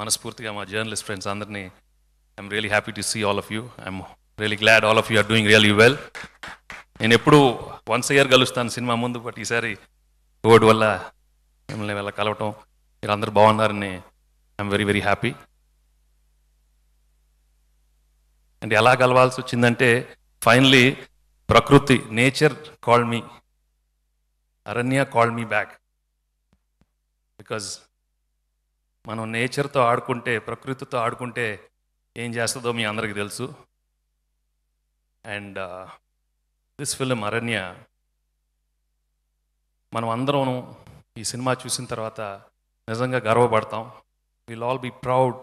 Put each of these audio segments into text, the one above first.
మనస్ఫూర్తిగా మా journalist friends అందరినీ I'm really happy to see all of you I'm really glad all of you are doing really well నేను ఎప్పుడు once year కలుస్తాను cinema ముందు but ఈసారి కోవిడ్ వల్ల మిమ్మల్ని వెళ్ళ కలవటం మీరు అందరు బాగున్నారని I'm very very happy and ఎలా కలవాల్సి వచ్చిందంటే ఫైనలీ ప్రకృతి నేచర్ కాల్ మీ అరణ్య కాల్ మీ బ్యాక్ బికాజ్ మనం నేచర్తో ఆడుకుంటే ప్రకృతితో ఆడుకుంటే ఏం చేస్తుందో మీ అందరికీ తెలుసు అండ్ దిస్ uh, ఫిలిం అరణ్య మనం అందరం ఈ సినిమా చూసిన తర్వాత నిజంగా గర్వపడతాం will all be proud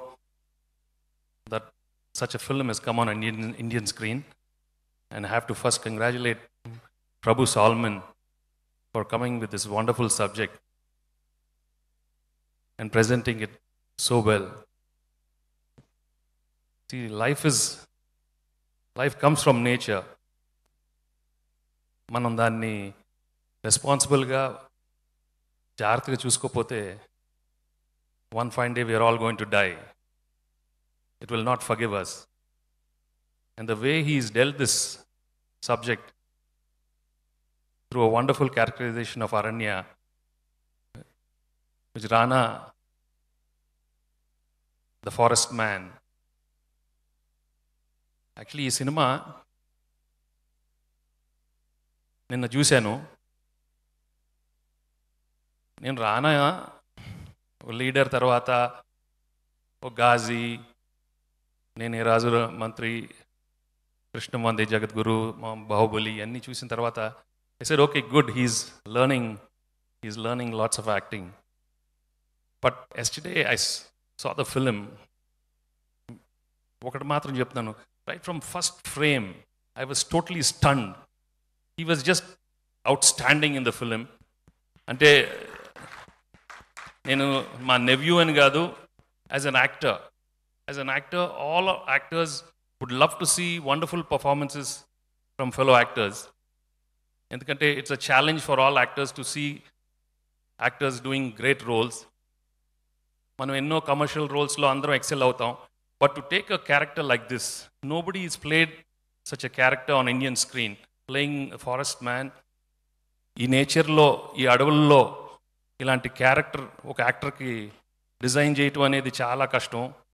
that such a film is come on Indian Indian screen and have to first congratulate Prabhu Solomon for coming with this wonderful subject and presenting it so well. See, life is, life comes from nature. మనం దాన్ని రెస్పాన్సిబుల్గా జాగ్రత్తగా చూసుకోపోతే one fine day we're all going to die it will not forgive us and the way he's dealt this subject through a wonderful characterization of Aranya which Rana the forest man actually ఈ cinema నిన్న చూశాను నేను రానా leader తర్వాత ఓ గాజీ నేను రాజు మంత్రి కృష్ణమంది జగద్గురు బాహుబలి అన్నీ చూసిన తర్వాత I said okay good he's learning he's learning lots of acting but ఎస్టే ఐస్ సో the ఫిలిం ఒకటి మాత్రం చెప్తాను right from first frame I was totally stunned he was just outstanding in the film అంటే నేను మా nephew అని కాదు as an actor as an actor all actors would love to see wonderful performances from fellow actors ఎందుకంటే it's a challenge for all actors to see actors doing great roles మనం ఎన్నో commercial రోల్స్లో అందరం excel అవుతాం but to take a character like this nobody is played such a character on Indian screen playing forest man ఈ నేచర్లో ఈ అడవుల్లో ఇలాంటి క్యారెక్టర్ ఒక యాక్టర్కి డిజైన్ చేయటం అనేది చాలా కష్టం